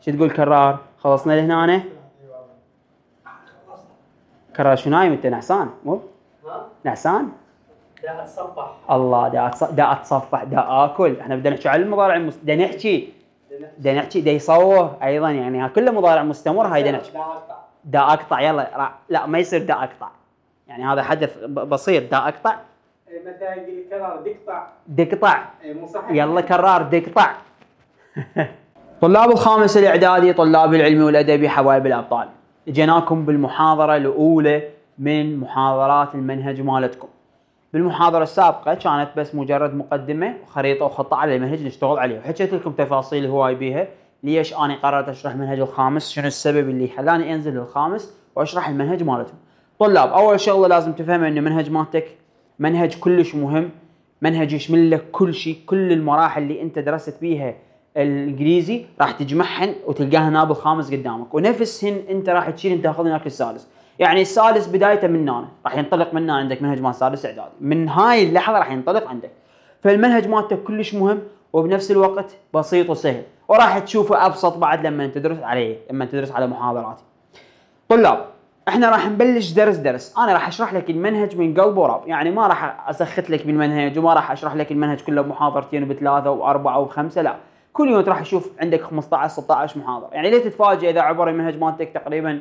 شو تقول كرار خلصنا لهنا أنا كرار شو نايم انت نعسان مو نعسان دا اتصفح الله دا أتصفح دا اتصفح دا اكل احنا بدنا نحكي على المضارع المس... دا نحكي دا نحكي دا يصور ايضا يعني كله مضارع مستمر هاي دا نحكي دا اقطع يلا لا ما يصير دا اقطع يعني هذا حدث بسيط دا اقطع إيه، متى يقول كرار دقطع دقطع إيه، يلا كرار دقطع طلاب الخامس الاعدادي طلاب العلم والادبي حبايب الابطال جيناكم بالمحاضره الاولى من محاضرات المنهج مالتكم بالمحاضره السابقه كانت بس مجرد مقدمه وخريطه وخطه على المنهج نشتغل عليه وحكيت لكم تفاصيل هواي بيها ليش انا قررت اشرح المنهج الخامس شنو السبب اللي خلاني انزل للخامس واشرح المنهج مالتهم طلاب اول شغله لازم تفهم ان منهج مالتك منهج كلش مهم منهج يشمل لك كل شيء كل المراحل اللي انت درست بيها الانجليزي راح تجمعهن وتلقاها نابل خامس قدامك ونفسهن انت راح تشيل انت تاخذ هناك السادس يعني السادس بدايته من هنا راح ينطلق من هنا عندك منهج مال سادس اعدادي من هاي اللحظه راح ينطلق عندك فالمنهج مالته كلش مهم وبنفس الوقت بسيط وسهل وراح تشوفه ابسط بعد لما تدرس عليه لما تدرس على محاضراتي طلاب احنا راح نبلش درس درس انا راح اشرح لك المنهج من قلب وراب يعني ما راح اسخت لك بالمنهج وما راح اشرح لك المنهج كله بمحاضرتين وبثلاثه واربعه وخمسه لا كل يوم راح يشوف عندك 15 16 محاضره يعني لا تتفاجئ اذا عبر المنهج مالتك تقريبا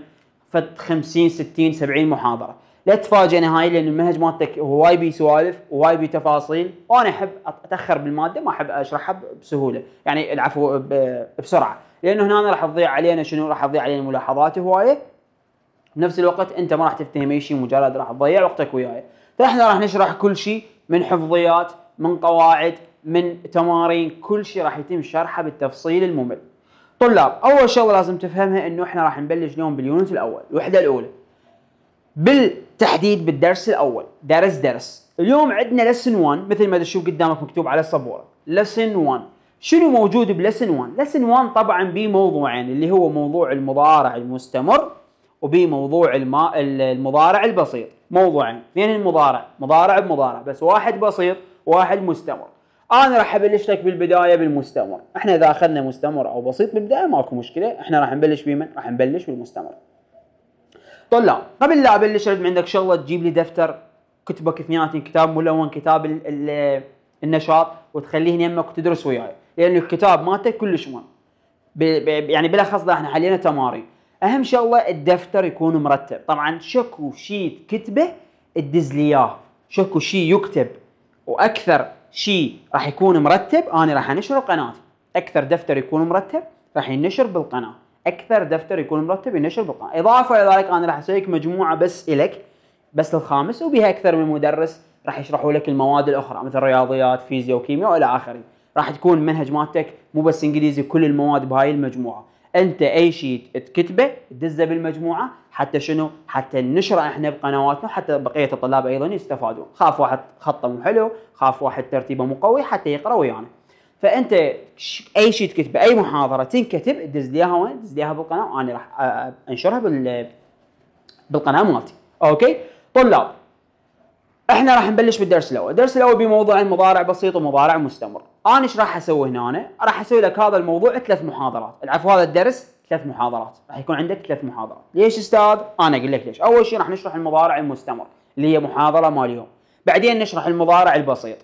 فت 50 60 70 محاضره لا تتفاجئ نهائي لان المنهج مالتك هواي بي سوالف هواي بي تفاصيل وانا احب اتاخر بالماده ما احب اشرحها بسهوله يعني العفو بسرعه لانه هنا أنا راح تضيع علينا شنو راح تضيع علينا ملاحظات هوايه بنفس الوقت انت ما راح تفتهم اي شيء مجرد راح تضيع وقتك وياي فاحنا راح نشرح كل شيء من حفظيات من قواعد من تمارين كل شيء راح يتم شرحه بالتفصيل الممل طلاب اول شغله لازم تفهمها انه احنا راح نبلش اليوم باليونت الاول الوحده الاولى بالتحديد بالدرس الاول درس درس اليوم عندنا لسن 1 مثل ما تشوف قدامك مكتوب على السبوره لسن 1 شنو موجود بلسن 1 لسن 1 طبعا موضوعين اللي هو موضوع المضارع المستمر موضوع الم... المضارع البسيط موضوعين اثنين المضارع مضارع بمضارع بس واحد بسيط واحد مستمر انا راح ابلش لك بالبدايه بالمستمر احنا اذا اخذنا مستمر او بسيط بالبدايه ماكو مشكله احنا راح نبلش بمن راح نبلش بالمستمر طلاب قبل لا ابلش لازم عندك شغله تجيب لي دفتر كتبك اثنيناتين كتاب ملون كتاب الـ الـ النشاط وتخليه يمك وتدرس وياي لان الكتاب مالتك كلش مهم يعني بالاخص احنا حلينا تمارين اهم شغله الدفتر يكون مرتب طبعا شكو شيء تكتبه تدز لي اياه شكو شيء يكتب واكثر شيء راح يكون مرتب انا راح انشره بقناتي اكثر دفتر يكون مرتب راح ينشر بالقناه اكثر دفتر يكون مرتب ينشر بالقناه اضافه الى ذلك انا راح اسوي لك مجموعه بس الك بس للخامس وبها اكثر من مدرس راح يشرحوا لك المواد الاخرى مثل رياضيات فيزياء وكيمياء والى اخره راح تكون منهج مالتك مو بس انجليزي كل المواد بهاي المجموعه انت اي شيء تكتبه تدزه بالمجموعه حتى شنو؟ حتى نشره احنا بقنواتنا حتى بقيه الطلاب ايضا يستفادون، خاف واحد خطه مو حلو، خاف واحد ترتيبه مو قوي حتى يقرا ويانا. يعني. فانت اي شيء تكتبه اي محاضره تنكتب دز لي اياها وين؟ دز لي اياها بالقناه وانا راح انشرها بال بالقناه مالتي. اوكي؟ طلاب احنا راح نبلش بالدرس الاول، الدرس الاول بموضوع المضارع بسيط ومضارع مستمر. انا ايش راح اسوي هنا أنا؟ راح اسوي لك هذا الموضوع ثلاث محاضرات العفو هذا الدرس ثلاث محاضرات راح يكون عندك ثلاث محاضرات ليش استاذ انا اقول لك ليش اول شيء راح نشرح المضارع المستمر اللي هي محاضره مال يوم بعدين نشرح المضارع البسيط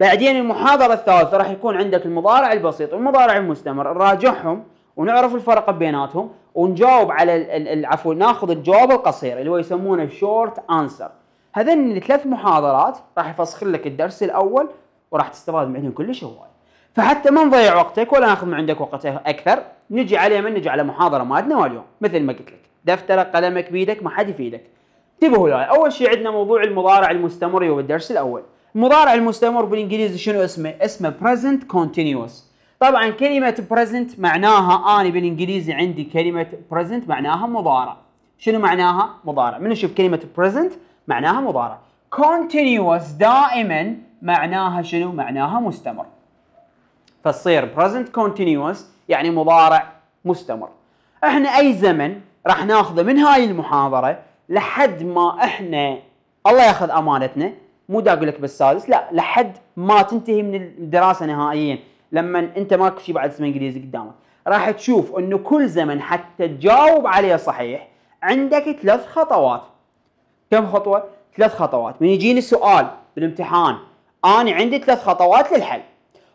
بعدين المحاضره الثالثه راح يكون عندك المضارع البسيط والمضارع المستمر نراجعهم ونعرف الفرق بيناتهم ونجاوب على العفو ناخذ الجواب القصير اللي هو يسمونه الشورت انسر هذين الثلاث محاضرات راح يفسخ لك الدرس الاول وراح تستفاد منهم كلش هواي فحتى ما نضيع وقتك ولا ناخذ من عندك وقت اكثر نجي على من نجي على محاضره مالتنا اليوم مثل ما قلت لك دفترك قلمك بيدك ما حد يفيدك انتبهوا لا اول شيء عندنا موضوع المضارع المستمر يوم الدرس الاول المضارع المستمر بالانجليزي شنو اسمه اسمه present continuous طبعا كلمه present معناها انا بالانجليزي عندي كلمه present معناها مضارع شنو معناها مضارع من نشوف كلمه present معناها مضارع continuous دائما معناها شنو؟ معناها مستمر. فتصير present continuous يعني مضارع مستمر. احنا اي زمن راح ناخذه من هاي المحاضره لحد ما احنا الله ياخذ امانتنا مو دا اقول لك بالسادس لا لحد ما تنتهي من الدراسه نهائيا لما انت ماكو شيء بعد اسمه انجليزي قدامك راح تشوف انه كل زمن حتى تجاوب عليه صحيح عندك ثلاث خطوات كم خطوه؟ ثلاث خطوات من يجيني سؤال بالامتحان انا عندي ثلاث خطوات للحل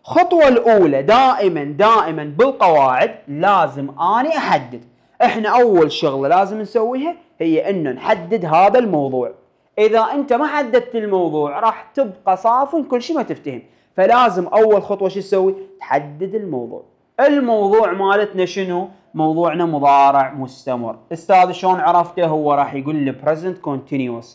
الخطوة الأولى دائما دائما بالقواعد لازم أنا أحدد احنا أول شغلة لازم نسويها هي أنه نحدد هذا الموضوع إذا أنت ما حددت الموضوع راح تبقى صافن كل شيء ما تفتهم فلازم أول خطوة شو تسوي تحدد الموضوع الموضوع مالتنا شنو موضوعنا مضارع مستمر استاذ شلون عرفته هو راح يقول لي present continuous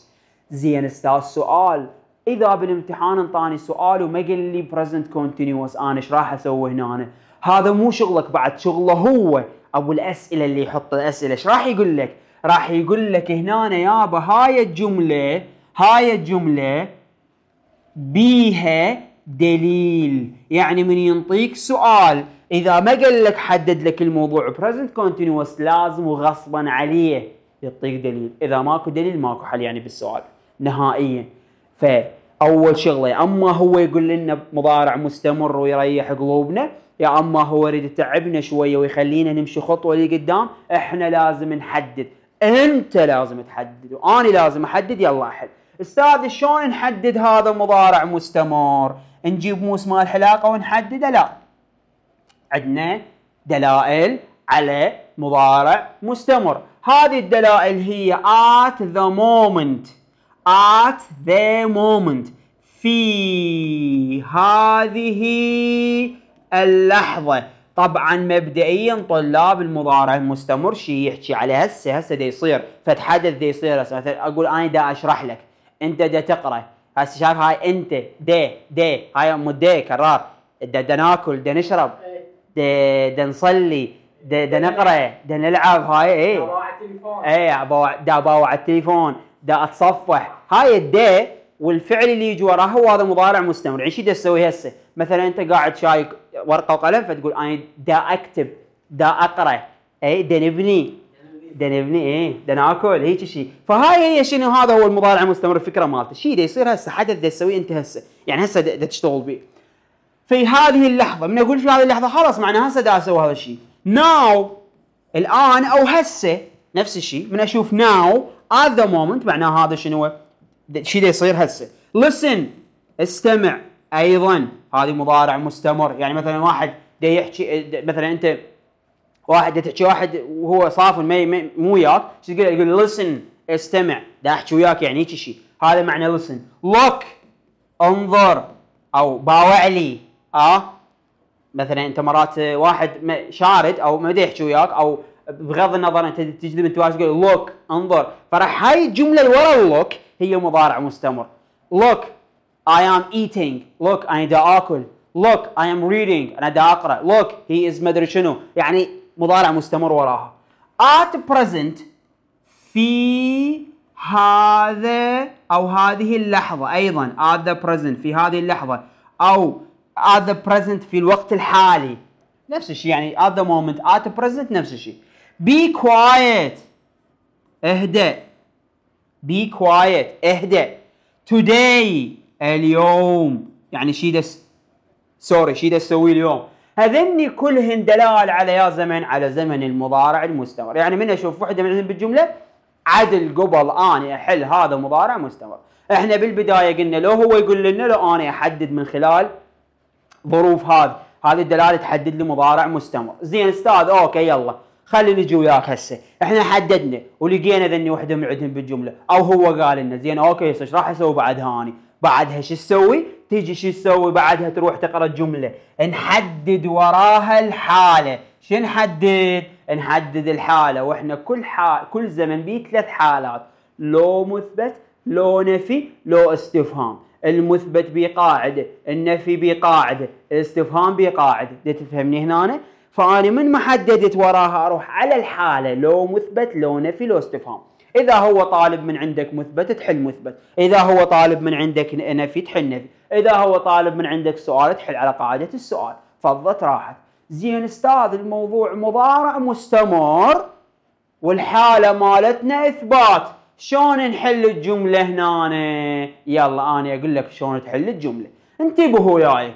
زين استاذ سؤال اذا بالامتحان انطاني سؤال وما قال لي بريزنت كونتينوس انا ايش راح اسوي هنا أنا. هذا مو شغلك بعد شغله هو ابو الاسئله اللي يحط الاسئله ايش راح يقول لك؟ راح يقول لك هنا يابا هاي الجمله هاي الجمله بيها دليل يعني من ينطيك سؤال اذا ما قال لك حدد لك الموضوع بريزنت كونتينوس لازم وغصبا عليه يعطيك دليل اذا ماكو دليل ماكو حل يعني بالسؤال نهائيا ف اول شغله يا اما هو يقول لنا مضارع مستمر ويريح قلوبنا يا اما هو يريد يتعبنا شويه ويخلينا نمشي خطوه لقدام احنا لازم نحدد انت لازم تحدد وانا لازم احدد يلا احل استاذ شلون نحدد هذا مضارع مستمر نجيب موس مال حلاقه ونحدده لا عندنا دلائل على مضارع مستمر هذه الدلائل هي at the moment at the moment في هذه اللحظة طبعا مبدئيا طلاب المضارع المستمر شي يحكي على هسه هسه دا يصير فتحدث دا يصير هسه مثلا اقول انا دا اشرح لك انت دا تقرا هسه شايف هاي انت دا دا هاي ام دا كرار دا, دا ناكل دا نشرب دا, دا نصلي دا, دا نقرا دا نلعب هاي اي اي دا باوع على التليفون دا اتصفح هاي الدا والفعل اللي يجي وراها هو هذا مضارع مستمر يعني شو اسوي تسوي هسه مثلا انت قاعد شايك ورقه وقلم فتقول انا دا اكتب دا اقرا اي دا نبني دا نبني اي دا ناكل هيك شيء فهاي هي شنو هذا هو المضارع المستمر الفكره مالته شيء دا يصير هسه حدث دا تسويه انت هسه يعني هسه دا تشتغل به في هذه اللحظه من اقول في هذه اللحظه خلاص معناها هسه دا اسوي هذا الشيء ناو الان او هسه نفس الشيء من اشوف ناو at the moment معناها هذا شنو شيء يصير هسه listen استمع ايضا هذه مضارع مستمر يعني مثلا واحد دا يحكي مثلا انت واحد تحكي واحد وهو صافن مي مو وياك شو تقول يقول listen استمع دا احكي وياك يعني هيك شيء هذا معنى listen look انظر او باوع لي اه مثلا انت مرات واحد شارد او ما يحكي وياك او بغض النظر انت تجذب انتباه تقول لوك انظر فراح هاي الجمله اللي ورا اللوك هي مضارع مستمر لوك اي ام ايتينج لوك انا دا اكل لوك اي ام ريدينج انا دا اقرا هي از ما مدري شنو يعني مضارع مستمر وراها at present في هذا او هذه اللحظه ايضا at the present في هذه اللحظه او at the present في الوقت الحالي نفس الشيء يعني at the moment at the present نفس الشيء Be quiet. اهدأ. Be quiet. اهدأ. Today. اليوم. يعني شي دس سوري شي دس سوي اليوم. هذني كلهن دلال على يا زمن على زمن المضارع المستمر يعني من اشوف وحده منهم بالجمله عدل قبل اني احل هذا مضارع مستمر احنا بالبدايه قلنا لو هو يقول لنا لو اني احدد من خلال ظروف هذا هذه الدلاله تحدد لي مضارع مستمر زين استاذ اوكي يلا خلي نجي وياك هسه احنا حددنا ولقينا ذني وحده من عندهم بالجمله او هو قال لنا زين اوكي ايش راح اسوي بعد هاني بعدها شو تسوي تيجي شو تسوي بعدها تروح تقرا الجمله نحدد وراها الحاله شو نحدد نحدد الحاله واحنا كل حال كل زمن بيه ثلاث حالات لو مثبت لو نفي لو استفهام المثبت بقاعده النفي بقاعده الاستفهام بقاعده تفهمني هنا فاني من ما حددت وراها اروح على الحاله لو مثبت لو نفي لو استفهام اذا هو طالب من عندك مثبت تحل مثبت اذا هو طالب من عندك نفي تحل نفي اذا هو طالب من عندك سؤال تحل على قاعده السؤال فضت راحت زين استاذ الموضوع مضارع مستمر والحاله مالتنا اثبات شلون نحل الجمله هنا يلا انا اقول لك شلون تحل الجمله انتبهوا وياي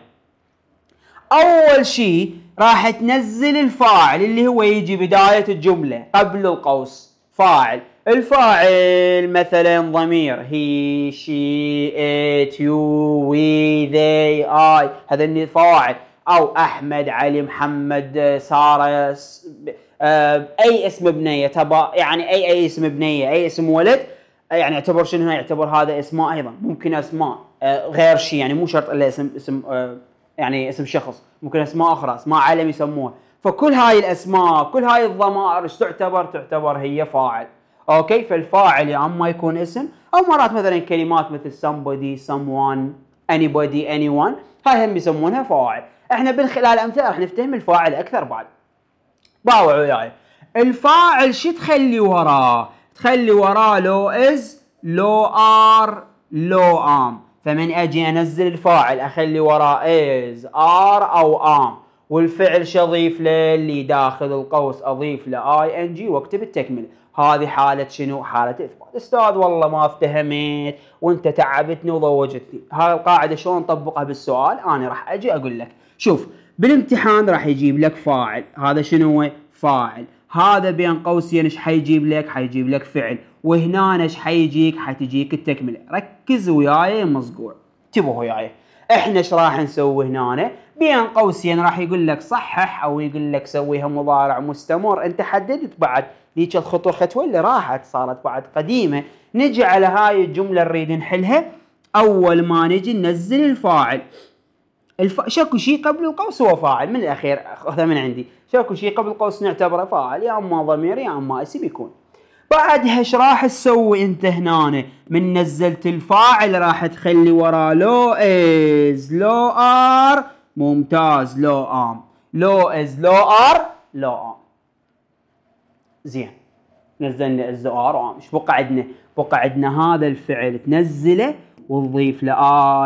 اول شيء راح تنزل الفاعل اللي هو يجي بداية الجملة قبل القوس فاعل الفاعل مثلا ضمير هي شي ات يو وي ذي اي هذا فاعل او احمد علي محمد ساره آه، اي اسم بنيه تبا يعني اي اي اسم بنيه اي اسم ولد يعني اعتبر شنو يعتبر هذا اسماء ايضا ممكن اسماء آه، غير شيء يعني مو شرط الا اسم اسم آه، يعني اسم شخص ممكن اسماء اخرى اسماء علم يسموها فكل هاي الاسماء كل هاي الضمائر تعتبر تعتبر هي فاعل اوكي فالفاعل يا اما يكون اسم او مرات مثلا كلمات مثل somebody someone anybody anyone هاي هم يسمونها فاعل احنا من خلال امثله راح نفتهم الفاعل اكثر بعد باوع وياي الفاعل شو تخلي وراه تخلي وراه لو از لو ار لو ام فمن اجي انزل الفاعل اخلي وراه is ار او ام والفعل شضيف له اللي داخل القوس اضيف له اي ان جي واكتب التكمله هذه حالة شنو؟ حالة إثبات، أستاذ والله ما افتهمت وأنت تعبتني وضوجتني، هاي القاعدة شلون نطبقها بالسؤال؟ أنا راح أجي أقول لك، شوف بالامتحان راح يجيب لك فاعل، هذا شنو هو؟ فاعل، هذا بين قوسين ايش حيجيب لك؟ حيجيب لك فعل وهنا ايش حيجيك؟ حتجيك التكمله ركز وياي مصقوع انتبهوا وياي احنا ايش راح نسوي هنا؟ بين قوسين راح يقول لك صحح او يقول لك سويها مضارع مستمر انت حددت بعد ذيك الخطوه خطوه اللي راحت صارت بعد قديمه نجي على هاي الجمله نريد نحلها اول ما نجي ننزل الفاعل الف... شكو شيء قبل القوس هو فاعل من الاخير خذها من عندي شكو شيء قبل القوس نعتبره فاعل يا اما ضمير يا اما اسم يكون بعدها ايش راح تسوي انت هنا من نزلت الفاعل راح تخلي وراه لو از لو ار ممتاز لو ام لو از لو ار لو ام زين نزلنا از لو ار ام ايش بقى عندنا بقى عندنا هذا الفعل تنزله وتضيف له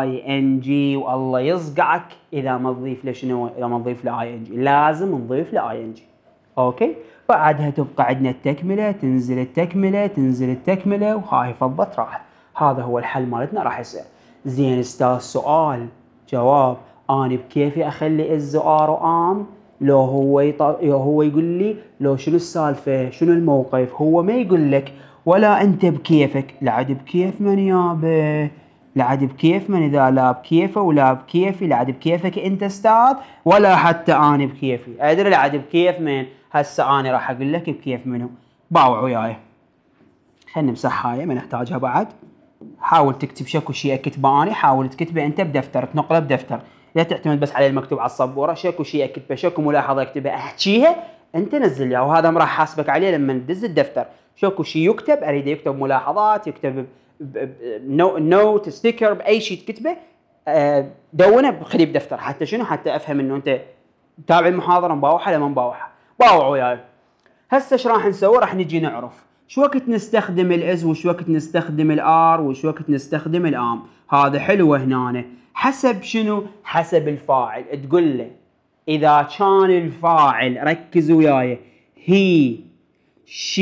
اي ان جي والله يصقعك اذا ما تضيف له شنو اذا ما تضيف له اي ان جي لازم نضيف له اي ان جي اوكي بعدها تبقى عندنا التكمله تنزل التكمله تنزل التكمله وهاي فضت راحت هذا هو الحل مالتنا راح يصير زين استاذ سؤال جواب اني بكيفي اخلي الزؤار وام لو هو يطل... لو هو يقول لي لو شنو السالفه شنو الموقف هو ما يقول لك ولا انت بكيفك لعد بكيف من يابه لعد بكيف من إذا لا بكيفه ولا بكيفي لعد بكيفك أنت استاذ ولا حتى أنا بكيفي أدري لعد بكيف من هسه أنا راح أقول لك بكيف منو باوع وياي خلينا نمسح هاي ما نحتاجها بعد حاول تكتب شكو شيء اكتبه أنا حاول تكتبه أنت بدفتر تنقله بدفتر لا تعتمد بس على المكتوب على السبوره شكو شيء اكتبه شكو ملاحظه اكتبها احكيها انت نزلها وهذا ما راح احاسبك عليه لما تدز الدفتر شكو شيء يكتب اريده يكتب ملاحظات يكتب نوت ستيكر باي شيء تكتبه آه، دونه خليه بدفتر حتى شنو حتى افهم انه انت تابع المحاضره مباوحه ولا ما مباوحه باوعوا وياي يعني. هسه ايش راح نسوي راح نجي نعرف شو وقت نستخدم الاز وش وقت نستخدم الار وش وقت نستخدم الام هذا حلو هنا حسب شنو حسب الفاعل تقول له اذا كان الفاعل ركز وياي هي شي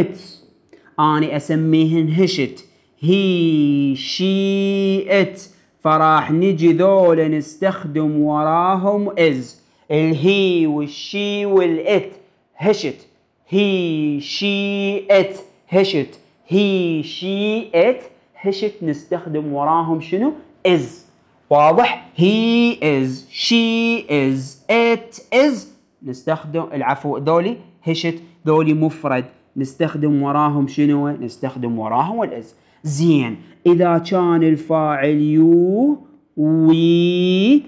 ات أنا أسميهن هشت هي شي ات فراح نجي ذول نستخدم وراهم از الهي والشي والات هشت هي شي ات هشت هي شي ات هشت نستخدم وراهم شنو از واضح هي از شي از ات از نستخدم العفو ذولي هشت ذولي مفرد نستخدم وراهم شنو نستخدم وراهم الاس زين اذا كان الفاعل يو وي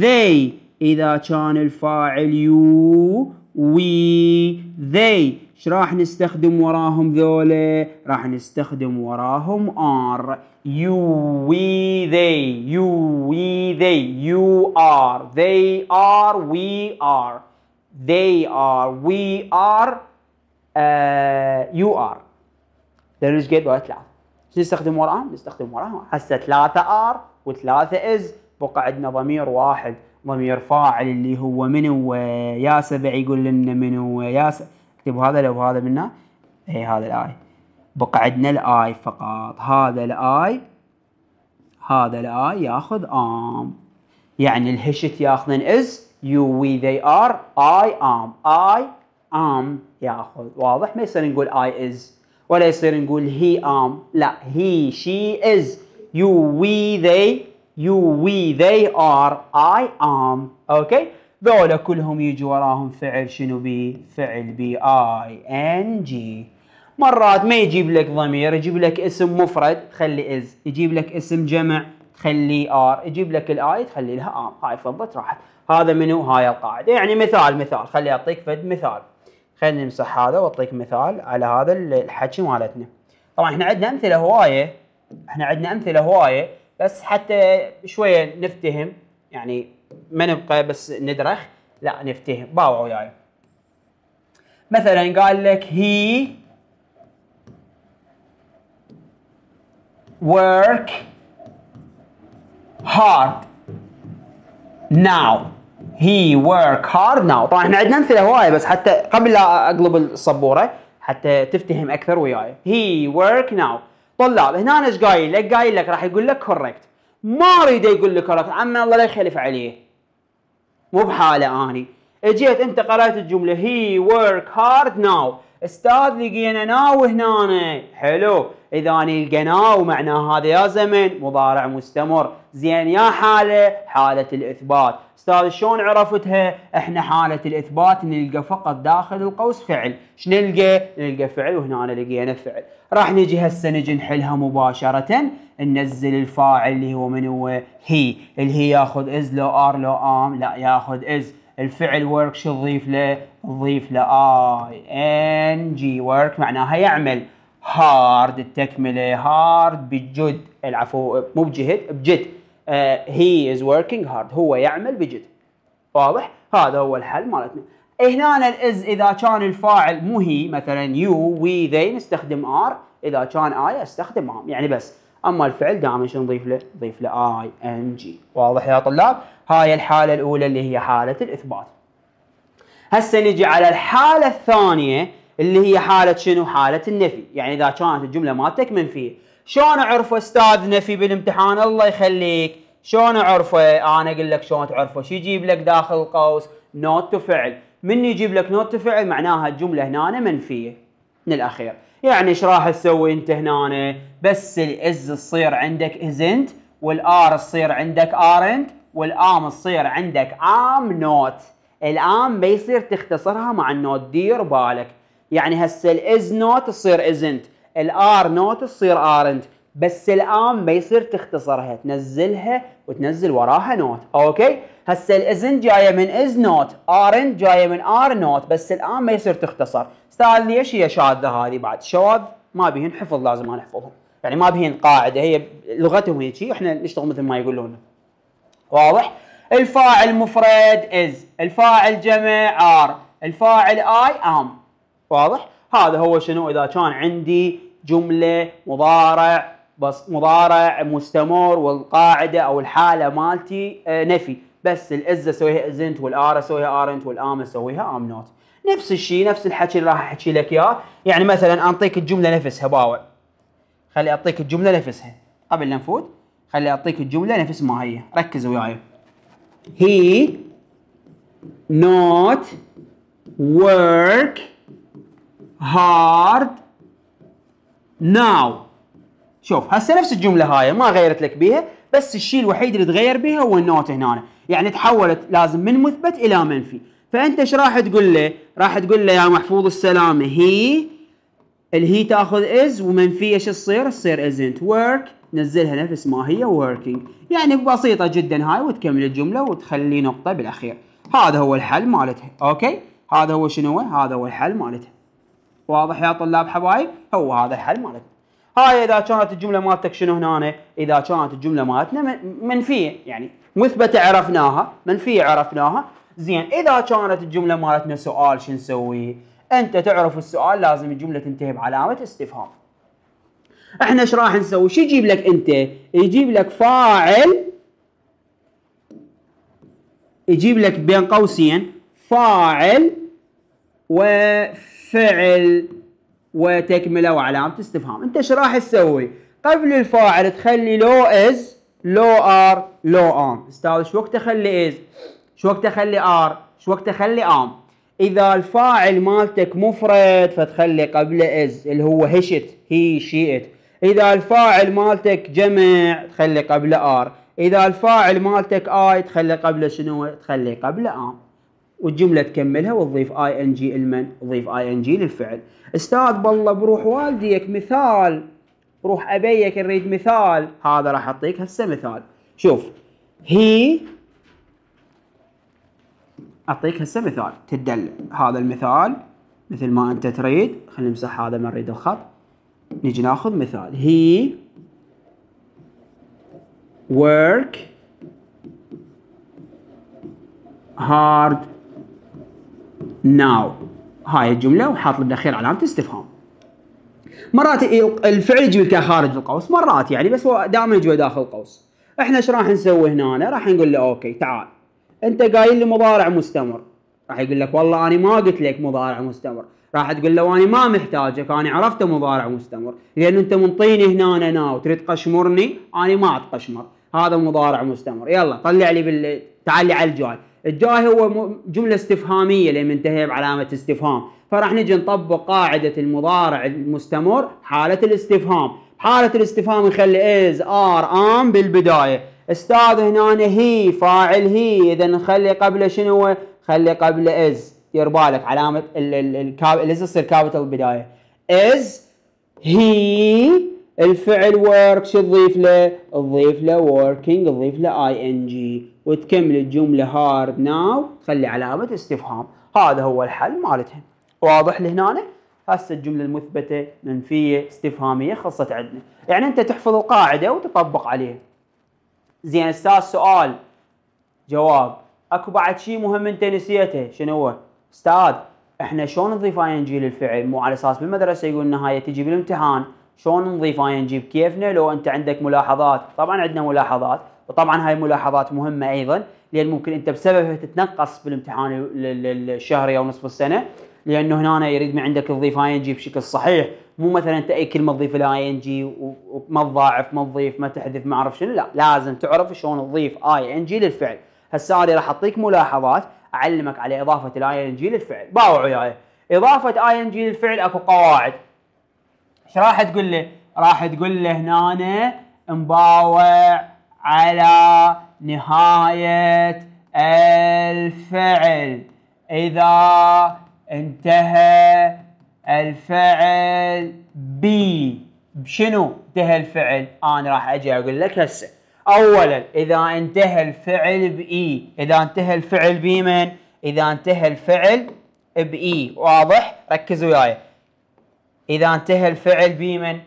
they اذا كان الفاعل يو وي they ايش راح نستخدم وراهم ذولا راح نستخدم وراهم ار يو وي they يو وي they you are they are we are they are we are يو ار لانه قد بقى ثلاثة شو نستخدم وراها؟ نستخدم وراها هسه ثلاثة ار وثلاثة از بقى عندنا ضمير واحد ضمير فاعل اللي هو من هو يا سبع يقول لنا من هو يا سبع اكتب هذا لو هذا منا اي هذا الاي بقى عندنا الاي فقط هذا الاي هذا الاي ياخذ ام يعني الهشت ياخذن از يو وي ذي ار اي ام اي ام ياخذ واضح ما يصير نقول اي از ولا يصير نقول هي ام um، لا هي شي از يو وي ذي يو وي ذي ار اي ام اوكي ذولا كلهم يجي وراهم فعل شنو بي فعل بي اي ان جي مرات ما يجيب لك ضمير يجيب لك اسم مفرد خلي از يجيب لك اسم جمع تخلي ار يجيب لك الاي تخلي لها ام هاي فضت راحت هذا منو هاي القاعده يعني مثال مثال خلي اعطيك فد مثال خلينا نمسح هذا واعطيك مثال على هذا الحكي مالتنا طبعا احنا عندنا امثله هوايه احنا عندنا امثله هوايه بس حتى شويه نفتهم يعني ما نبقى بس ندرخ لا نفتهم باوع وياي يعني. مثلا قال لك هي work hard now هي ورك هارد ناو طبعا احنا عندنا امثله هوايه بس حتى قبل لا اقلب السبوره حتى تفتهم اكثر وياي هي ورك ناو طلاب هنا ايش قايل لك قايل لك راح يقول لك كوركت ما اريد يقول لك كوركت عم الله لا يخلف عليه مو بحاله اني اجيت انت قرات الجمله هي ورك هارد ناو استاذ لقينا ناو هنا حلو اذا لقيناه معناه هذا يا زمن مضارع مستمر زين يا حاله حاله الاثبات استاذ شلون عرفتها احنا حاله الاثبات نلقى فقط داخل القوس فعل شنلقى نلقى فعل وهنا لقينا فعل راح نجي هسه نجي نحلها مباشره ننزل الفاعل اللي هو من هو هي اللي هي ياخذ از لو ار لو ام لا ياخذ از الفعل ورك شو تضيف له ضيف له اي ان جي ورك معناها يعمل هارد التكمله هارد بجد العفو مو بجهد بجد هي از وركينج هارد هو يعمل بجد واضح هذا هو الحل مالتنا هنا الاز اذا كان الفاعل مو هي مثلا يو وي ذي نستخدم ار اذا كان اي استخدم ام يعني بس اما الفعل دائما شو نضيف له؟ نضيف له اي ان جي واضح يا طلاب؟ هاي الحاله الاولى اللي هي حاله الاثبات هسه نجي على الحاله الثانيه اللي هي حاله شنو؟ حاله النفي، يعني اذا كانت الجمله مالتك منفيه، شلون أعرف استاذ نفي بالامتحان الله يخليك؟ شلون اعرفه؟ انا اقول لك شلون تعرفه، شو يجيب لك داخل القوس؟ نوت تو فعل، من يجيب لك نوت تو فعل معناها الجمله هنا منفيه من الاخير، يعني ايش راح تسوي انت هنا؟ بس الاز تصير عندك ازنت والار تصير عندك ارنت والام تصير عندك ام نوت الان بيصير تختصرها مع النوت دير بالك يعني هسه الاز نوت تصير ازنت الار نوت تصير ارنت بس الان بيصير تختصرها تنزلها وتنزل وراها نوت اوكي هسه الازنت جايه من از نوت ارنت جايه من ار نوت بس الان بيصير تختصر سالني ايش هي شاذه هذه بعد شواذ ما بيهن حفظ لازم انا احفظهم يعني ما بيهن قاعده هي لغتهم هيك احنا نشتغل مثل ما يقولون واضح الفاعل مفرد از الفاعل جمع ار الفاعل اي ام واضح هذا هو شنو اذا كان عندي جمله مضارع بس مضارع مستمر والقاعده او الحاله مالتي آه، نفي بس الاز اسويها ازنت والار اسويها ارنت والام اسويها ام نوت نفس الشيء نفس الحكي اللي راح احكي لك اياه يعني مثلا اعطيك الجمله نفسها باوع خلي اعطيك الجمله نفسها قبل لا نفوت خلي اعطيك الجمله نفس ما هي ركز وياي he not work hard now شوف هسه نفس الجملة هاي ما غيرت لك بيها بس الشيء الوحيد اللي تغير بيها هو النوت هنا يعني تحولت لازم من مثبت إلى منفي فأنت ايش راح تقول له؟ راح تقول له يا محفوظ السلامة هي الهي تاخذ از ومنفيه شو تصير؟ تصير ازنت ورك نزلها نفس ما هي working يعني بسيطة جدا هاي وتكمل الجملة وتخلي نقطة بالأخير هذا هو الحل مالتها أوكي هذا هو شنو هذا هو الحل مالتها واضح يا طلاب حبايب هو هذا الحل مالتها هاي إذا كانت الجملة مالتك شنو هنا إذا كانت الجملة مالتنا منفية يعني مثبتة عرفناها منفية عرفناها زين إذا كانت الجملة مالتنا سؤال شو نسوي؟ انت تعرف السؤال لازم الجمله تنتهي بعلامه استفهام احنا ايش راح نسوي شو يجيب لك انت يجيب لك فاعل يجيب لك بين قوسين فاعل وفعل وتكمله وعلامه استفهام انت ايش راح تسوي قبل الفاعل تخلي لو از لو ار لو ام استاذ شو وقت اخلي از شو وقت اخلي ار شو وقت اخلي ام اذا الفاعل مالتك مفرد فتخلي قبله از اللي هو هشت هي شيئت اذا الفاعل مالتك جمع تخلي قبله ار اذا الفاعل مالتك اي تخلي قبله شنو تخلي قبله ام والجمله تكملها وتضيف اي ان جي المن تضيف اي ان جي للفعل استاذ بالله بروح والديك مثال روح ابيك نريد مثال هذا راح اعطيك هسه مثال شوف هي أعطيك هسه مثال تدل هذا المثال مثل ما أنت تريد خلينا نمسح هذا ما نريد الخط نجي ناخذ مثال هي ورك هارد ناو هاي الجملة وحاط بالأخير علامة استفهام مرات الفعل يجي لك خارج القوس مرات يعني بس هو دائما يجي داخل القوس احنا ايش راح نسوي هنا راح نقول له اوكي تعال انت قايل لي مضارع مستمر راح يقول لك والله انا ما قلت لك مضارع مستمر راح تقول له انا ما محتاجك انا عرفته مضارع مستمر لان انت منطيني هنا أنا, وتريد تقشمرني انا ما اتقشمر هذا مضارع مستمر يلا طلع لي بال تعال لي على الجاي الجاي هو جمله استفهاميه لما انتهي بعلامه استفهام فراح نجي نطبق قاعده المضارع المستمر حاله الاستفهام حاله الاستفهام نخلي از ار ام بالبدايه استاذ هنا هي فاعل هي اذا نخلي قبله شنو خلي قبله از دير بالك علامه الاز تصير كابيتال البدايه از هي الفعل ورك شو تضيف له؟ تضيف له وركينج تضيف له اي ان جي وتكمل الجمله هارد ناو تخلي علامه استفهام هذا هو الحل مالتها واضح لهنا هسه الجمله المثبته منفيه استفهاميه خلصت عندنا يعني انت تحفظ القاعده وتطبق عليها زين استاذ سؤال جواب اكو بعد شيء مهم انت نسيته شنو هو؟ استاذ احنا شلون نضيف اي ان جي للفعل؟ مو على اساس بالمدرسه يقول هاي تجي بالامتحان شلون نضيف اي ان جي بكيفنا لو انت عندك ملاحظات، طبعا عندنا ملاحظات وطبعا هاي ملاحظات مهمه ايضا لان ممكن انت بسببها تتنقص بالامتحان الشهري او نصف السنه لانه هنا أنا يريد من عندك تضيف اي ان جي بشكل صحيح مو مثلا انت اي كلمه تضيف الاي ان جي وما تضاعف ما تضيف ما تحذف ما اعرف شنو لا لازم تعرف شلون تضيف اي ان جي للفعل هسه انا راح اعطيك ملاحظات اعلمك على اضافه الاي ان جي للفعل باوع وياي اضافه اي ان جي للفعل اكو قواعد ايش راح تقول له؟ راح تقول له هنا مباوع على نهايه الفعل اذا انتهى الفعل بي بشنو انتهى الفعل انا راح اجي اقول لك هسه اولا اذا انتهى الفعل باي اذا انتهى الفعل بمن اذا انتهى الفعل باي واضح ركز وياي اذا انتهى الفعل بمن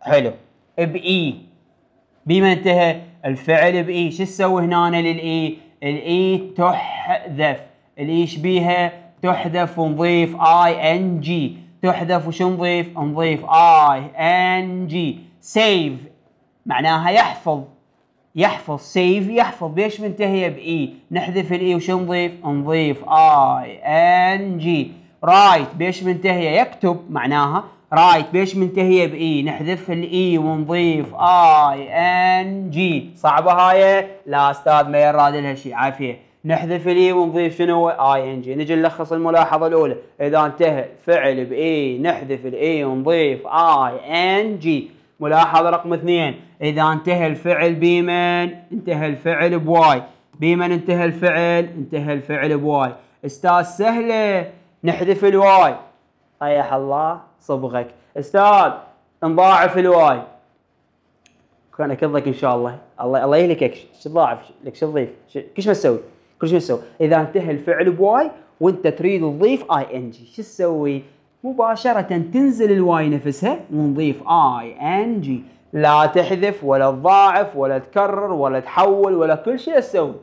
حلو باي بمن انتهى الفعل باي شو تسوي هنا للاي الاي تحذف الاي شبيها تحذف ونضيف اي ان جي تحذف وش نضيف؟ نضيف اي ان جي سيف معناها يحفظ يحفظ سيف يحفظ ليش منتهيه باي؟ e؟ نحذف الاي e وش نضيف؟ نضيف اي ان جي رايت بيش منتهيه يكتب معناها رايت بيش منتهيه باي e؟ نحذف الاي ونضيف اي ان جي صعبه هاي لا استاذ ما يراد لها شيء عافيه نحذف الاي ونضيف شنو اي ان جي نجي نلخص الملاحظه الاولى اذا انتهى فعل باي نحذف الاي ونضيف اي ان جي ملاحظه رقم اثنين اذا انتهى الفعل بمن انتهى الفعل بواي بمن انتهى الفعل انتهى الفعل بواي استاذ سهله نحذف الواي طيح الله صبغك استاذ نضاعف الواي كان اكضك ان شاء الله الله الله يهلكك شو تضاعف لك شو تضيف كل ما تسوي كل شو نسوي؟ اذا انتهى الفعل بواي وانت تريد تضيف اي ان جي شو تسوي؟ مباشرة تنزل الواي نفسها ونضيف اي ان جي لا تحذف ولا تضاعف ولا تكرر ولا تحول ولا كل شيء تسوي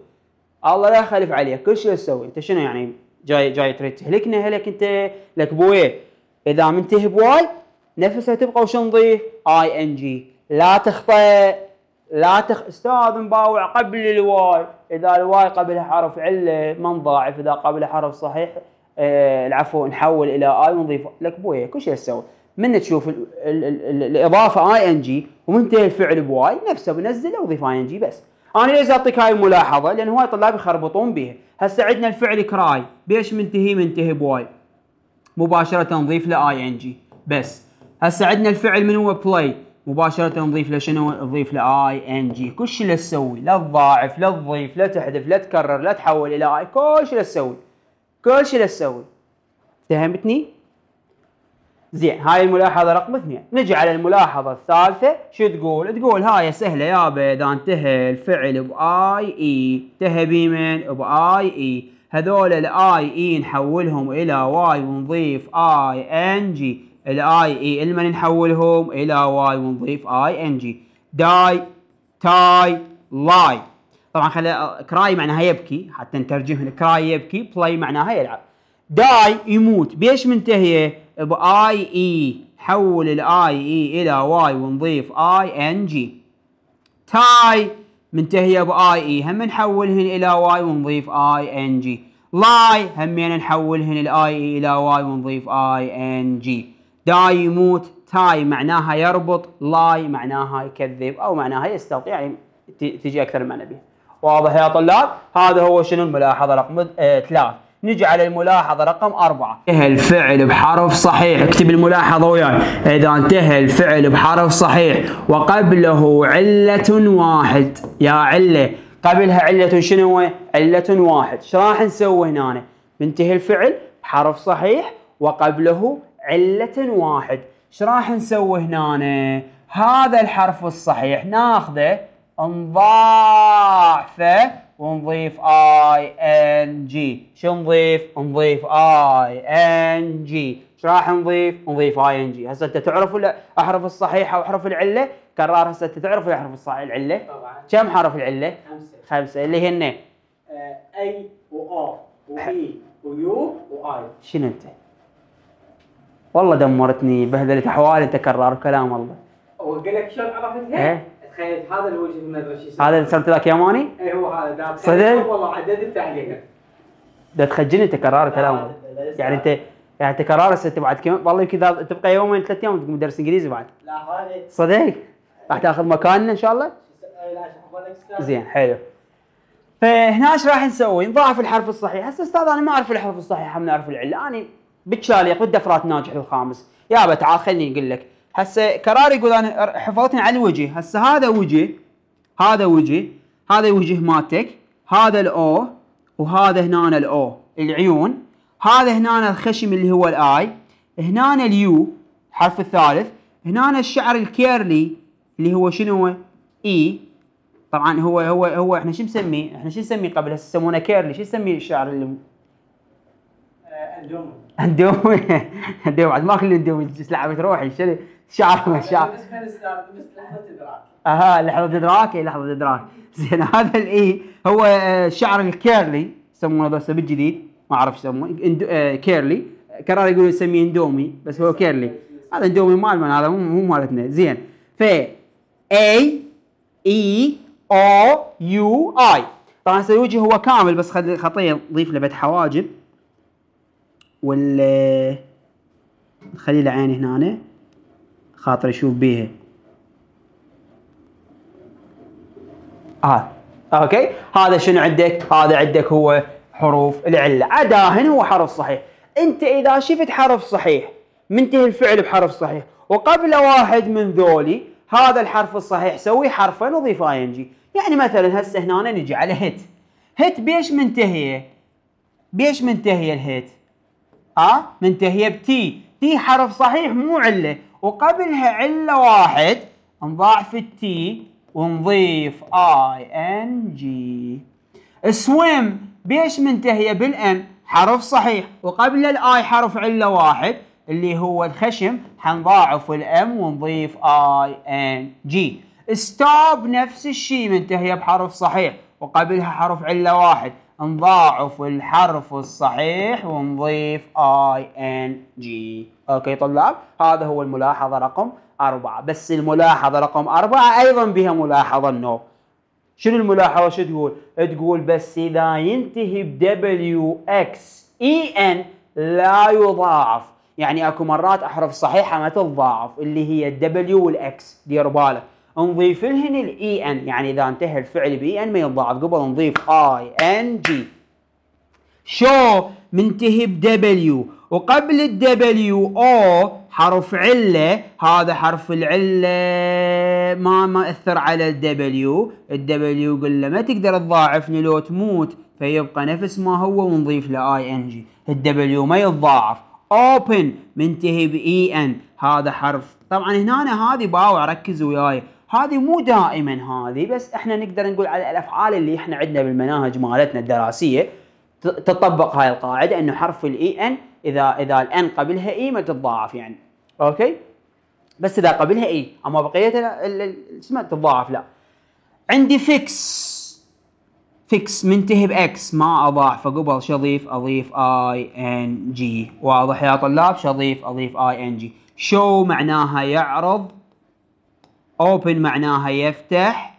الله لا يخلف عليك كل شيء تسوي انت شنو يعني جاي جاي تريد تهلكنا هلك انت لك بويه اذا منتهي بواي نفسها تبقى وش نضيف اي ان جي لا تخطئ لا تخ استاذ مباوع قبل الواي اذا الواي قبلها حرف عله ما نضاعف اذا قبلها حرف صحيح آه العفو نحول الى اي ونضيف لك بويه كل شيء تسوي من تشوف الـ الـ الـ الاضافه اي ان جي ومنتهي الفعل بواي نفسه بنزله وضيف اي ان جي بس انا ليش اعطيك هاي الملاحظه لان هواي طلاب يخربطون بها هسه عندنا الفعل كراي بيش منتهي منتهي بواي مباشره نضيف له اي ان جي بس هسه عندنا الفعل من هو بلاي مباشره نضيف له شنو؟ نضيف له اي ان جي، كل شيء لا تسوي، لا تضاعف، لا تضيف، لا تحذف، لا تكرر، لا تحول الى اي، كل شيء لا تسوي. كل شيء لا تسوي. فهمتني؟ زين هاي الملاحظه رقم اثنين، نجي على الملاحظه الثالثه شو تقول؟ تقول هاي سهله يا اذا انتهى الفعل باي اي، e. انتهى بمن؟ باي اي، e. هذول الاي اي e نحولهم الى واي ونضيف اي ان جي، الاي اي ال نحولهم الى واي ونضيف اي ان جي داي تاي لاي طبعا خلي كراي معناها يبكي حتى نترجمه كراي يبكي بلاي معناها يلعب داي يموت بيش منتهيه باي اي حول الاي اي الى واي ونضيف اي ان جي تاي منتهيه باي اي هم نحولهن الى واي ونضيف اي ان جي لاي همين نحولهن الاي اي الى واي ونضيف اي ان جي داي يموت تاي معناها يربط لاي معناها يكذب او معناها يستطيع يعني تجي اكثر من نبي واضح يا طلاب هذا هو شنو الملاحظه رقم آه، ثلاث نجي على الملاحظه رقم أربعة انتهى الفعل بحرف صحيح اكتب الملاحظه وياي اذا انتهى الفعل بحرف صحيح وقبله عله واحد يا عله قبلها عله شنو عله واحد ايش راح نسوي هنا بنتهي الفعل بحرف صحيح وقبله علة واحد ايش راح نسوي هنا هذا الحرف الصحيح ناخذه نضاعفه ونضيف اي ان جي شو نضيف نضيف اي ان جي ايش راح نضيف نضيف اي ان جي هسه انت تعرف الاحرف الصحيحه وحرف العله كرار هسه انت تعرف الاحرف الصحيحه العله طبعا كم حرف العله خمسه خمسه اللي هن اي آه، واو يو e ويو اي شنو انت والله دمرتني بهدلت احوالي تكرر كلام الله وقال لك شلون عرفتها؟ ايه تخيل هذا الوجه ما ادري هذا اللي صرت ذاك يماني؟ اي هو هذا صدق؟ والله عددت عليها ده تخجلني تكرار كلام يعني انت يعني تكرار هسه بعد كم والله يمكن تبقى يومين ثلاث ايام تقوم درس انجليزي بعد لا هذه صدق؟ راح تاخذ مكاننا ان شاء الله؟ إيه، زين حلو فهنا ايش راح نسوي؟ نضاعف الحرف الصحيح، هسه استاذ انا ما اعرف الحرف الصحيح ما اعرف العله، انا بالشاليق بالدفرات ناجح وخامس يابا تعال خليني اقول لك هسه كرار يقول انا حفظتني على الوجه هسه هذا وجه هذا وجه هذا وجه مالتك هذا الاو وهذا هنا الاو العيون هذا هنا الخشم اللي هو الاي هنا اليو الحرف الثالث هنا الشعر الكيرلي اللي هو شنو اي طبعا هو هو هو احنا شو نسميه احنا شو نسميه قبل هسه يسمونه كيرلي شو نسميه الشعر اللي اندومي اندومي اندومي بعد ما اكل اندومي لعبت روحي شنو شعر ما شعر بس لحظه ادراك اها لحظه ادراك اي لحظه ادراك زين هذا الاي هو الشعر آه، الكيرلي يسمونه بس بالجديد ما اعرف يسمونه آه، كيرلي كرار يقولون يسميه اندومي بس هو كيرلي هذا اندومي مال من هذا مو مالتنا زين ف اي اي او يو اي طبعا الوجه هو كامل بس خطيه نضيف له بيت حواجب وال نخلي العين هنا خاطر يشوف بيها ها آه. اوكي هذا شنو عندك هذا عندك هو حروف العله عداهن هو حرف صحيح انت اذا شفت حرف صحيح منتهي الفعل بحرف صحيح وقبل واحد من ذولي هذا الحرف الصحيح سوي حرفين وضيف جي يعني مثلا هسه هنا نجي على هيت هيت بيش منتهيه بيش منتهيه الهيت ها منتهيه بتي تي حرف صحيح مو عله وقبلها عله واحد نضاعف التي ونضيف اي ان جي سويم بيش منتهيه بالان حرف صحيح وقبل الاي حرف عله واحد اللي هو الخشم حنضاعف الام ونضيف اي ان جي ستوب نفس الشيء منتهيه بحرف صحيح وقبلها حرف عله واحد نضاعف الحرف الصحيح ونضيف اي ان جي اوكي طلاب هذا هو الملاحظه رقم أربعة بس الملاحظة رقم أربعة أيضا بها ملاحظة نو شنو الملاحظة شو تقول؟ تقول بس إذا ينتهي ب دبليو اكس اي ان لا يضاعف يعني أكو مرات أحرف صحيحة ما تضاعف اللي هي الدبليو والإكس دير بالك نضيف لهن الاي ان e يعني اذا انتهى الفعل باي ان e ما يتضاعف قبل نضيف اي ان جي شو منتهي بدبليو وقبل الدبليو او حرف عله هذا حرف العله ما ما اثر على الدبليو الدبليو قلنا ما تقدر تضاعفني لو تموت فيبقى نفس ما هو ونضيف له اي ان جي الدبليو ما يتضاعف اوبن منتهي باي ان e هذا حرف طبعا هنا هذه باوع ركزوا وياي هذه مو دائما هذه بس احنا نقدر نقول على الافعال اللي احنا عندنا بالمناهج مالتنا الدراسيه تطبق هاي القاعده انه حرف الاي ان e اذا اذا الان قبلها اي e ما تتضاعف يعني اوكي بس اذا قبلها اي e، اما بقيه اسمها تتضاعف لا عندي فيكس فيكس منتهي باكس ما اضاع فقبل شظيف اضيف اي ان جي واضح يا طلاب شظيف اضيف اي ان جي شو معناها يعرض open معناها يفتح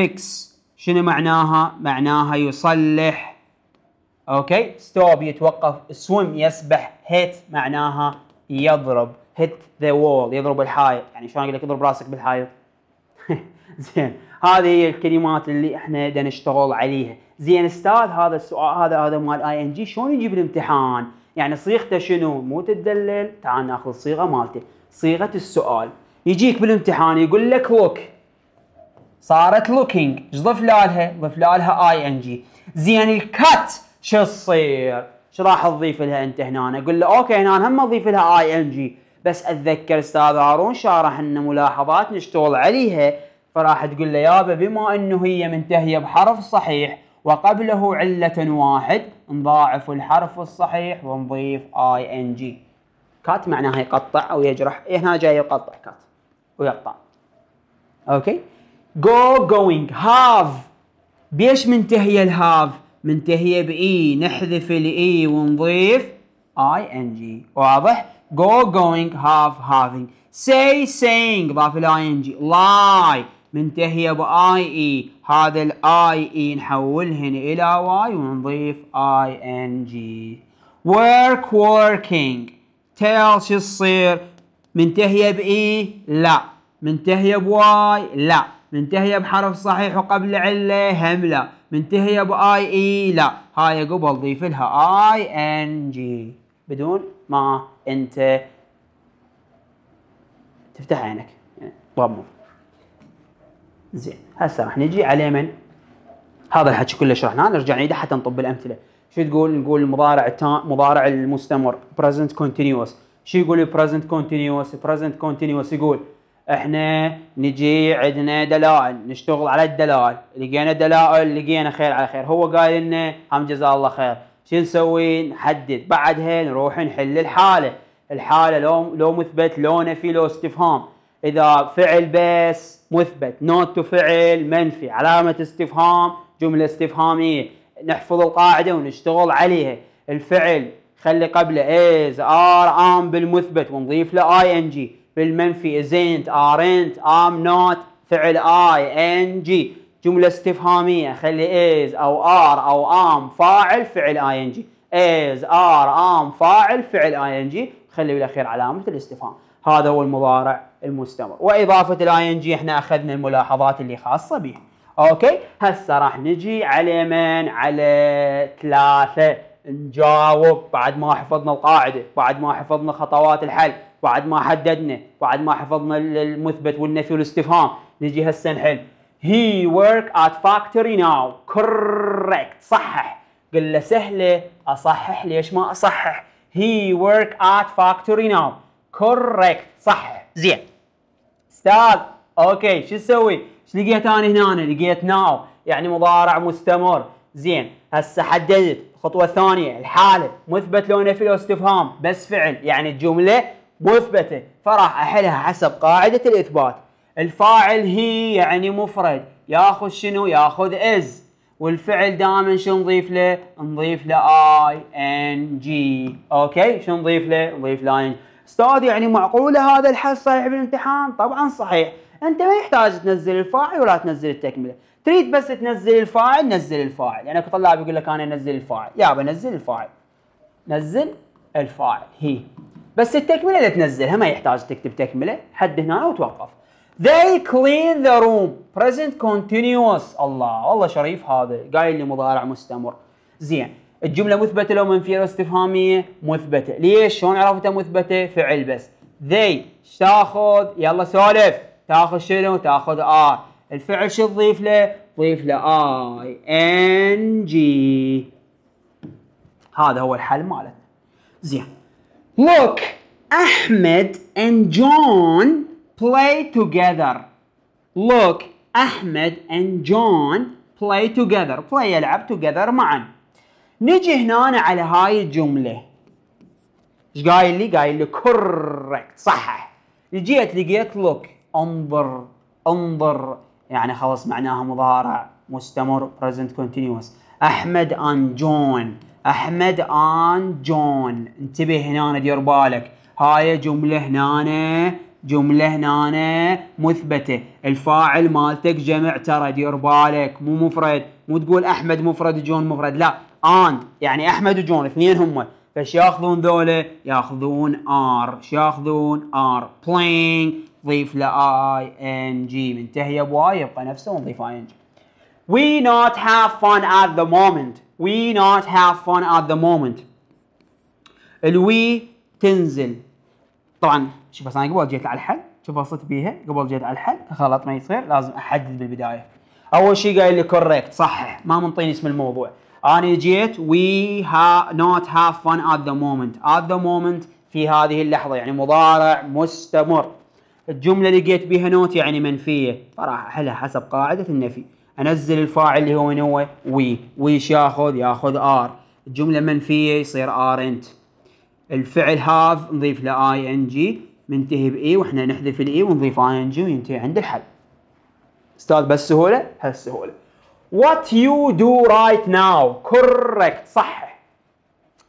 fix شنو معناها معناها يصلح اوكي stop يتوقف swim يسبح hit معناها يضرب hit the wall يضرب الحائط يعني شلون اقول لك اضرب راسك بالحائط زين هذه هي الكلمات اللي احنا بدنا نشتغل عليها زين استاذ هذا السؤال هذا هذا مال اي ان جي شلون يجيب الامتحان يعني صيغته شنو مو تدلل تعال ناخذ الصيغه مالته صيغه السؤال يجيك بالامتحان يقول لك لوك صارت لوكينج ايش ضف لها؟ ضف لها اي ان جي زين الكات شو تصير؟ ايش راح تضيف لها انت هنا؟ اقول له اوكي هنا هم اضيف لها اي ان جي بس اتذكر استاذ هارون شارح لنا ملاحظات نشتغل عليها فراح تقول له يابا بما انه هي منتهيه بحرف صحيح وقبله علة واحد نضاعف الحرف الصحيح ونضيف اي ان جي كات معناها يقطع او يجرح إيه، هنا جاي يقطع كات ويقطع اوكي جو جوينج هاف بيش منتهيه الهاف منتهيه باي e. نحذف الاي e ونضيف اي ان جي واضح go going have having say saying ضاف الاي ان جي lie منتهيه باي اي e. هذا الاي اي نحولهن الى واي ونضيف اي ان جي work working tell شو تصير منتهية بإي لا منتهية بواي لا منتهية بحرف صحيح وقبل علة هم لا منتهية بآي إي لا هاي قبل ضيف لها آي إن جي بدون ما أنت تفتح عينك ضمه زين هسه راح نجي على من هذا الحكي كله شرحناه نرجع نعيده حتى نطب الامثله شو تقول نقول التام مضارع المستمر بريزنت كونتينيوس شو يقول present continuous present continuous يقول احنا نجي عندنا دلائل نشتغل على الدلائل لقينا دلائل لقينا خير على خير هو قال لنا هم جزاه الله خير شو نسوي نحدد بعدها نروح نحل الحاله الحاله لو لو مثبت لو نفي لو استفهام اذا فعل بس مثبت نوت تو فعل منفي علامه استفهام جمله استفهاميه نحفظ القاعده ونشتغل عليها الفعل خلي قبله از ار ام بالمثبت ونضيف له اي ان جي بالمنفي ازنت ارنت ام نوت فعل اي ان جي جملة استفهامية خلي از او ار او ام فاعل فعل اي ان جي از ار ام فاعل فعل اي ان جي خلي بالاخير علامة الاستفهام هذا هو المضارع المستمر واضافة الاي ان جي احنا اخذنا الملاحظات اللي خاصة به اوكي هسه راح نجي على من على ثلاثة نجاوب بعد ما حفظنا القاعده بعد ما حفظنا خطوات الحل بعد ما حددنا بعد ما حفظنا المثبت والنفي والاستفهام نجي هسه نحل He work at factory now correct صحح قل له سهله اصحح ليش ما اصحح He work at factory now correct صحح زين استاذ اوكي شو نسوي؟ ايش لقيت انا هنا؟ لقيت now يعني مضارع مستمر زين هسه حددت الخطوة الثانية الحالة مثبت لو نفي لو استفهام بس فعل يعني الجملة مثبتة فراح أحلها حسب قاعدة الإثبات الفاعل هي يعني مفرد ياخذ شنو ياخذ از والفعل دائما شو نضيف له نضيف له اي ان جي اوكي شو نضيف له نضيف له ان استاذ يعني معقوله هذا الحل صحيح بالامتحان طبعا صحيح انت ما يحتاج تنزل الفاعل ولا تنزل التكمله تريد بس تنزل الفاعل نزل الفاعل يعني اكو طلاب يقول لك انا انزل الفاعل يا بنزل الفاعل نزل الفاعل هي بس التكمله اللي تنزلها ما يحتاج تكتب تكمله حد هنا وتوقف They clean the room present continuous الله والله شريف هذا قايل لي مضارع مستمر زين الجملة مثبتة لو منفية فيها استفهامية مثبتة ليش شلون عرفتها مثبتة فعل بس they تاخذ يلا سولف تاخذ شنو تاخذ آه. الفعل شو تضيف له؟ تضيف له اي ان جي هذا هو الحل مالتنا زين look احمد and John play together look احمد and John play together play يلعب together معا نجي هنا على هاي الجمله ايش قايل لي؟ قايل لي كوركت صحح جيت لقيت لوك انظر انظر يعني خلص معناها مضارع مستمر present continuous احمد ان جون احمد ان جون انتبه هنا دير بالك هاي جمله هنا جمله هنا مثبته الفاعل مالتك جمع ترى دير بالك مو مفرد مو تقول احمد مفرد جون مفرد لا ان يعني احمد وجون اثنين هم فش ياخذون ذولا ياخذون ار شياخذون ياخذون ار playing ضيف له اي ان جي منتهيه بواي يبقى نفسه ونضيف اي ان جي We not have fun at the moment. We not have fun at the moment. الوي تنزل طبعا شوف بس انا قبل جيت على الحل شوف وصلت بيها قبل جيت على الحل غلط ما يصير لازم احدد بالبدايه اول شيء قايل لي كوريكت صحح ما منطيني اسم الموضوع انا جيت وي ها نوت هاف فن ات ذا مومنت ات ذا مومنت في هذه اللحظه يعني مضارع مستمر الجمله اللي لقيت بها نوت يعني منفيه فراح احلها حسب قاعده النفي انزل الفاعل اللي هو من هو وي ويش ياخذ ياخذ ار الجمله منفيه يصير ار انت الفعل هاف نضيف له اي ان جي منتهي باي واحنا نحذف الاي ونضيف اي ان جي وينتهي عند الحل استاذ بس سهوله هالسهوله وات يو دو رايت ناو كوركت صح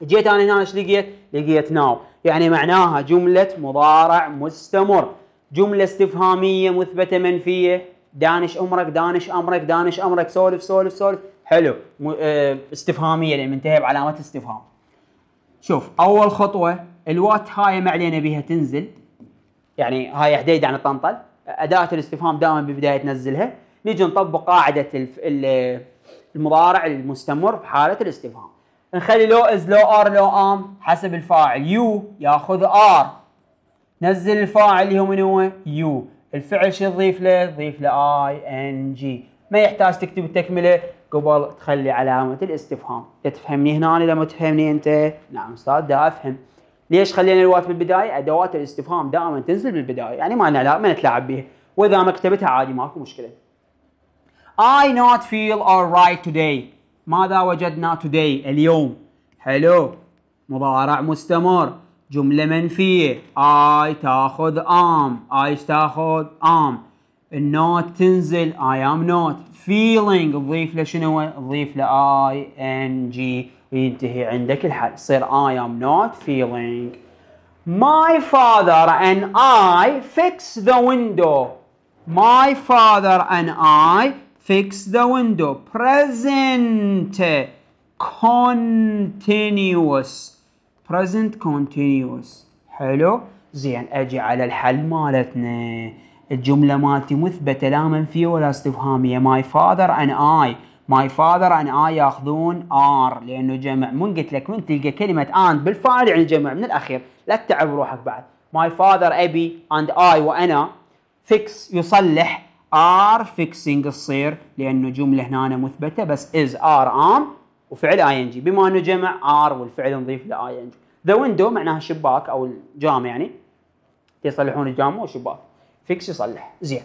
جيت انا هنا ايش لقيت لقيت ناو يعني معناها جمله مضارع مستمر جملة استفهامية مثبتة منفية دانش أمرك دانش أمرك دانش أمرك سولف سولف سولف حلو آه، استفهامية لأن منتهي بعلامة استفهام شوف أول خطوة الوات هاي ما علينا بها تنزل يعني هاي حديد عن الطنطل أداة الاستفهام دائما بالبداية تنزلها نجي نطبق قاعدة المضارع المستمر بحالة الاستفهام نخلي لو از لو ار لو ام حسب الفاعل يو ياخذ ار نزل الفاعل اللي هو من هو يو الفعل شو تضيف له تضيف له اي ان جي ما يحتاج تكتب التكمله قبل تخلي علامه الاستفهام تفهمني هنا لما تفهمني انت نعم استاذ دا افهم ليش خلينا الوات بالبدايه ادوات الاستفهام دائما تنزل بالبدايه يعني ما نلعب ما نتلاعب بها واذا ما كتبتها عادي ماكو مشكله I not feel alright today ماذا وجدنا today اليوم حلو مضارع مستمر جملة منفية اي تاخذ ام ايش تاخذ ام النوت تنزل اي ام نوت فيلينج تضيف له شنو تضيف له اي ان جي وينتهي عندك الحل يصير I am not feeling My father and I fix the window My father and I fix the window Present Continuous present continuous حلو زين اجي على الحل مالتنا الجمله مالتي مثبته لا منفيه ولا استفهاميه ماي father ان اي ماي father ان اي ياخذون ار لانه جمع من قلت لك من تلقى كلمه اند بالفعل يعني جمع من الاخير لا تتعب روحك بعد ماي father ابي اند اي وانا فيكس يصلح ار فيكسينج تصير لانه جمله هنا مثبته بس از ار ام وفعل اي ان جي بما انه جمع ار والفعل نضيف له اي ان جي ذا ويندو معناها الشباك او الجام يعني يصلحون الجام والشباك فيكس يصلح زين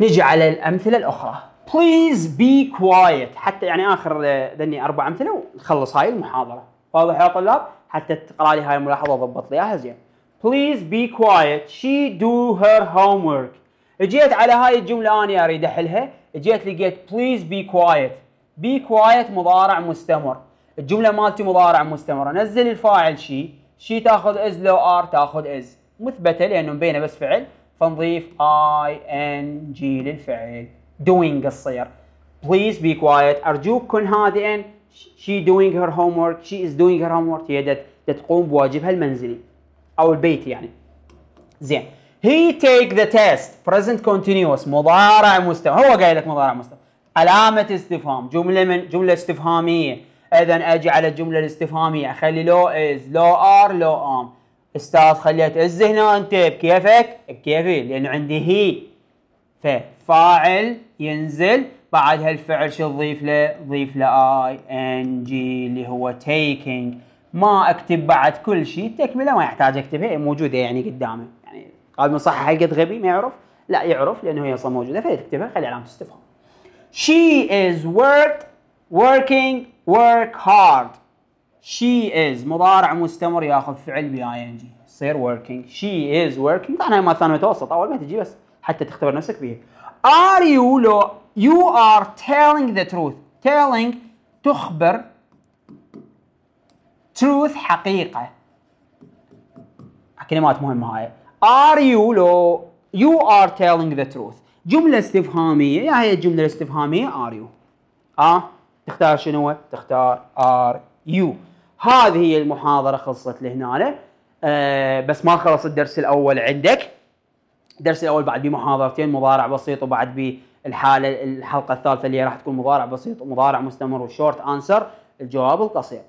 نجي على الامثله الاخرى بليز بي كوايت حتى يعني اخر ذني اربع امثله ونخلص هاي المحاضره واضح يا طلاب حتى تقرا لي هاي الملاحظه وضبط لي اياها زين بليز بي كوايت شي دو هير هوم ورك اجيت على هاي الجمله انا اريد احلها اجيت لقيت بليز بي كوايت بي كوايت مضارع مستمر الجمله مالتي مضارع مستمر نزل الفاعل شي شي تاخذ از لو ار تاخذ از مثبته لانه مبينه بس فعل فنضيف اي ان جي للفعل دوينج الصير بليز بي كوايت ارجوك كن هادئا شي دوينج هير هوم ورك شي از دوينج هير هوم ورك هي تقوم بواجبها المنزلي او البيت يعني زين هي تيك ذا تيست بريزنت كونتينيوس مضارع مستمر هو قايل لك مضارع مستمر علامة استفهام جملة من جملة استفهامية اذا اجي على الجملة الاستفهامية اخلي لو از لو ار لو ام استاذ خليت از هنا انت بكيفك بكيفي لانه عندي هي ففاعل ينزل بعد هالفعل شو تضيف له؟ ضيف له اي ان جي اللي هو تيكينج ما اكتب بعد كل شيء تكمله ما يحتاج اكتبها موجوده يعني قدامه يعني قال ما صح حلقه غبي ما يعرف لا يعرف لانه هي اصلا موجوده فلتكتبها خلي علامه استفهام She is worked, working, work hard. She is مضارع مستمر ياخذ فعل بي اي ان جي يصير working. She is working. طبعا هاي مال متوسط اول ما تجي بس حتى تختبر نفسك فيه. Are you لو you are telling the truth. Telling تخبر truth حقيقة. كلمات مهمة هاي. Are you لو you are telling the truth. جملة استفهامية يا هي الجملة الاستفهامية ار يو اه تختار شنو؟ تختار ار يو هذه هي المحاضرة خلصت لهنا آه بس ما خلص الدرس الأول عندك الدرس الأول بعد بمحاضرتين مضارع بسيط وبعد بالحالة الحلقة الثالثة اللي راح تكون مضارع بسيط ومضارع مستمر وشورت أنسر الجواب القصير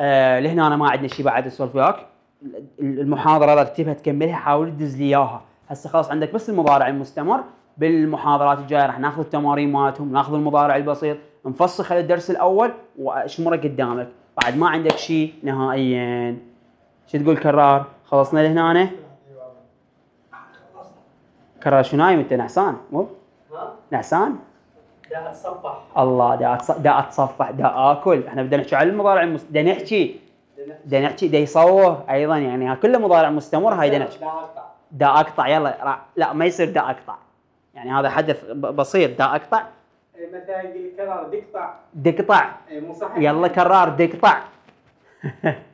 آه لهنا أنا ما عندنا شيء بعد اسولف وياك المحاضرة رتبها تكملها حاول تدز لي إياها هسه خلاص عندك بس المضارع المستمر بالمحاضرات الجايه راح ناخذ التمارين مالتهم ناخذ المضارع البسيط نفسخ الدرس الاول واشمره قدامك بعد ما عندك شيء نهائيا شو تقول كرار خلصنا لهنا كرار شو نايم انت نعسان مو نعسان دا اتصفح الله دا أتصفح دا اتصفح دا اكل احنا بدنا نحكي على المضارع المس... دا نحكي دا نحكي دا يصور ايضا يعني كله مضارع مستمر هاي دا نحكي دا اقطع يلا لا ما يصير دا اقطع يعني هذا حدث بسيط دا اقطع اي مثلا يقول كرار دقطع دقطع اي مو صحيح يلا كرار دقطع